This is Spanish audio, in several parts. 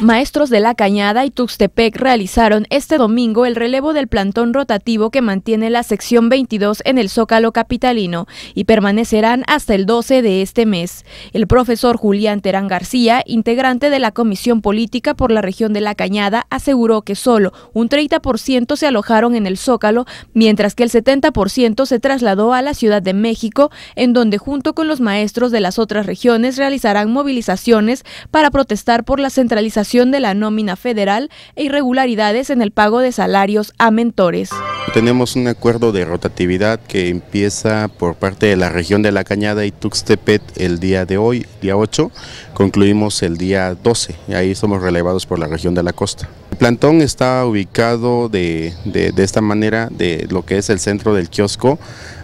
Maestros de la Cañada y Tuxtepec realizaron este domingo el relevo del plantón rotativo que mantiene la sección 22 en el Zócalo capitalino y permanecerán hasta el 12 de este mes. El profesor Julián Terán García, integrante de la Comisión Política por la región de la Cañada, aseguró que solo un 30% se alojaron en el Zócalo, mientras que el 70% se trasladó a la Ciudad de México, en donde junto con los maestros de las otras regiones realizarán movilizaciones para protestar por la centralización de la nómina federal e irregularidades en el pago de salarios a mentores. Tenemos un acuerdo de rotatividad que empieza por parte de la región de La Cañada y Tuxtepet el día de hoy, día 8, concluimos el día 12 y ahí somos relevados por la región de la costa. El plantón está ubicado de, de esta manera, de lo que es el centro del kiosco,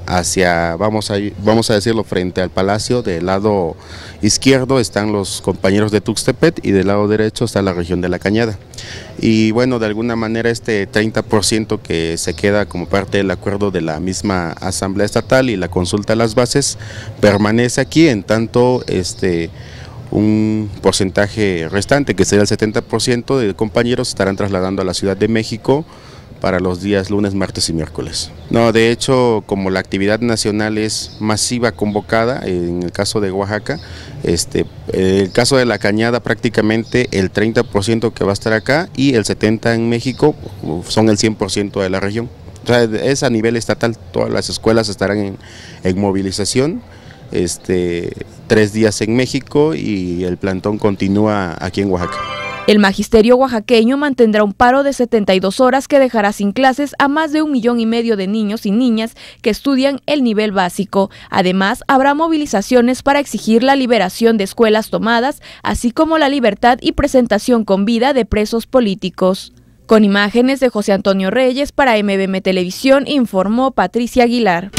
hacia, vamos a, vamos a decirlo, frente al palacio, del lado izquierdo están los compañeros de Tuxtepet y del lado derecho está la región de la Cañada. Y bueno, de alguna manera este 30% que se queda como parte del acuerdo de la misma Asamblea Estatal y la consulta a las bases permanece aquí, en tanto este un porcentaje restante, que sería el 70% de compañeros, estarán trasladando a la Ciudad de México para los días lunes, martes y miércoles. No, de hecho, como la actividad nacional es masiva convocada, en el caso de Oaxaca, este, el caso de la cañada prácticamente el 30% que va a estar acá y el 70% en México son el 100% de la región. O sea, es a nivel estatal, todas las escuelas estarán en, en movilización este, tres días en México y el plantón continúa aquí en Oaxaca. El magisterio oaxaqueño mantendrá un paro de 72 horas que dejará sin clases a más de un millón y medio de niños y niñas que estudian el nivel básico. Además, habrá movilizaciones para exigir la liberación de escuelas tomadas, así como la libertad y presentación con vida de presos políticos. Con imágenes de José Antonio Reyes para MBM Televisión informó Patricia Aguilar.